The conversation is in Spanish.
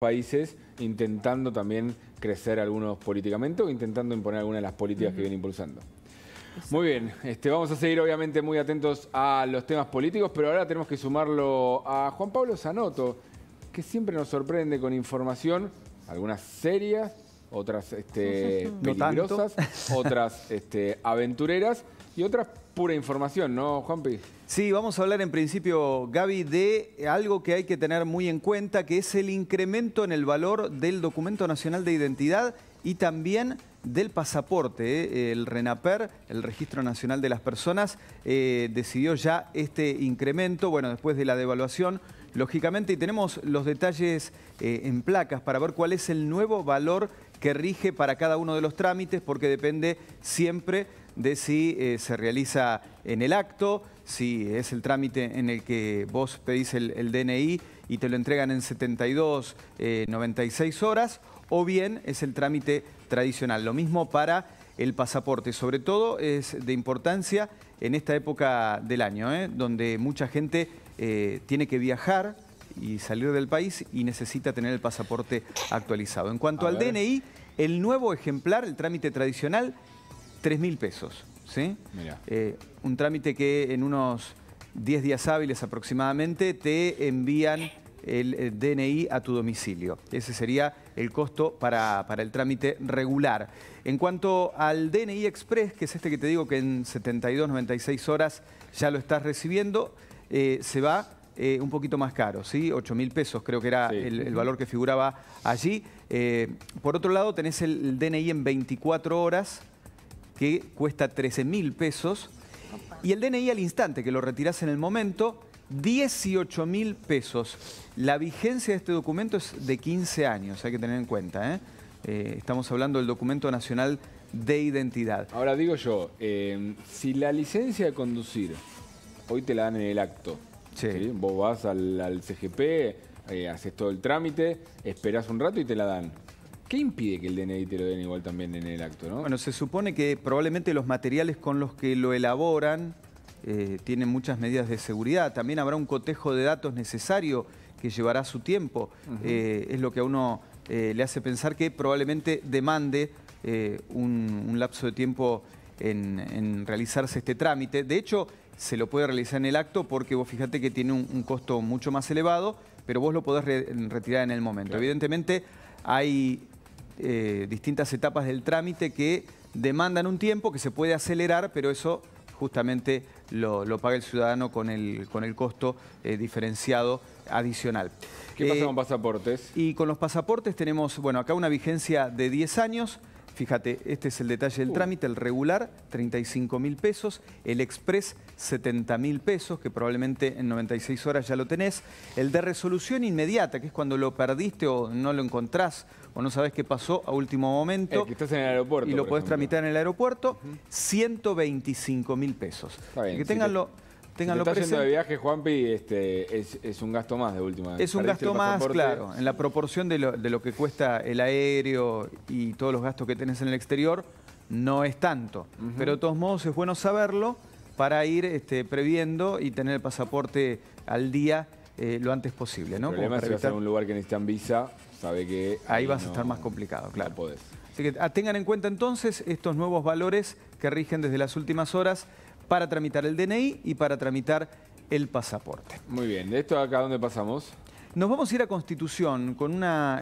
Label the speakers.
Speaker 1: países intentando también crecer algunos políticamente o intentando imponer algunas de las políticas que vienen impulsando. Muy bien, este, vamos a seguir obviamente muy atentos a los temas políticos, pero ahora tenemos que sumarlo a Juan Pablo Zanotto, que siempre nos sorprende con información, algunas serias, otras este, peligrosas,
Speaker 2: otras este, aventureras, y otra pura información, ¿no, Juanpi? Sí, vamos a hablar en principio, Gaby, de algo que hay que tener muy en cuenta, que es el incremento en el valor del documento nacional de identidad y también del pasaporte. ¿eh? El RENAPER, el Registro Nacional de las Personas, eh, decidió ya este incremento, bueno, después de la devaluación, lógicamente, y tenemos los detalles eh, en placas para ver cuál es el nuevo valor que rige para cada uno de los trámites, porque depende siempre de si eh, se realiza en el acto, si es el trámite en el que vos pedís el, DNI y te lo entregan en 72, 96 eh, horas, o bien es el trámite tradicional. Lo mismo para el pasaporte. Sobre todo es de importancia en esta época del año, eh, donde mucha gente tiene que viajar y salir del país y necesita tener el pasaporte actualizado. En cuanto al DNI, el nuevo ejemplar, el trámite tradicional, ...3.000 mil pesos. ¿sí? Eh, un trámite que en unos 10 días hábiles aproximadamente te envían el eh, DNI a tu domicilio. Ese sería el costo para, el trámite regular. En cuanto al DNI Express, que es este que te digo que en 72, 96 horas ya lo estás recibiendo, eh, se va un poquito más caro, ¿sí? 8 mil pesos creo que era el, valor que figuraba allí. por otro lado, tenés el, el DNI en 24 horas, que cuesta 13 mil pesos. Y el DNI al instante, que lo retirás en el momento, 18 mil pesos. La vigencia de este documento es de 15 años, hay que tener en cuenta. ¿eh? Eh, estamos hablando del documento nacional de identidad. Ahora digo yo, em, si la licencia de conducir hoy te la dan en el
Speaker 1: acto, sí. vos vas al, al CGP, eh, haces todo el trámite,
Speaker 2: esperás un rato y te la dan. ¿Qué impide que el DNI te lo den igual también en el acto, Bueno, se supone que probablemente los materiales con los que lo elaboran eh, tienen muchas medidas de seguridad. También habrá un cotejo de datos necesario que llevará su tiempo. Eh, es lo que a uno eh, le hace pensar que probablemente demande un, lapso de tiempo en, realizarse este trámite. De hecho, se lo puede realizar en el acto porque vos fíjate que tiene un, costo mucho más elevado, pero vos lo podés retirar en el momento. Evidentemente hay eh, distintas etapas del trámite que demandan un tiempo que se puede acelerar, pero eso justamente lo, paga el ciudadano con el, con el costo eh, diferenciado adicional. ¿Qué pasa eh, con pasaportes? Y con los pasaportes tenemos, bueno, acá una vigencia de 10 años, Fíjate, este es el detalle del uh. trámite, el regular 35 mil pesos, el express 70 mil pesos, que probablemente en 96 horas ya lo tenés, el de resolución inmediata, que es cuando lo perdiste o no lo encontrás o no sabes qué pasó a último momento. que estás en el aeropuerto. Y lo podés tramitar en el aeropuerto, 125 mil pesos. que tenganlo... La si de
Speaker 1: viaje, Juanpi, este, es, un gasto más de última. Es un gasto más, claro. En
Speaker 2: la proporción de lo, que cuesta el aéreo y todos los gastos que tenés en el exterior, no es tanto. Pero de todos modos es bueno saberlo para ir este, previendo y tener el pasaporte al día eh, lo antes posible. ¿no? El problema vas a un lugar que necesitan visa, sabe que... Ahí, vas a estar más complicado, claro. Así que ah, tengan en cuenta entonces estos nuevos valores que rigen desde las últimas horas para tramitar el DNI y para tramitar el pasaporte. Muy bien, ¿de esto acá dónde pasamos? Nos vamos a ir a Constitución con una...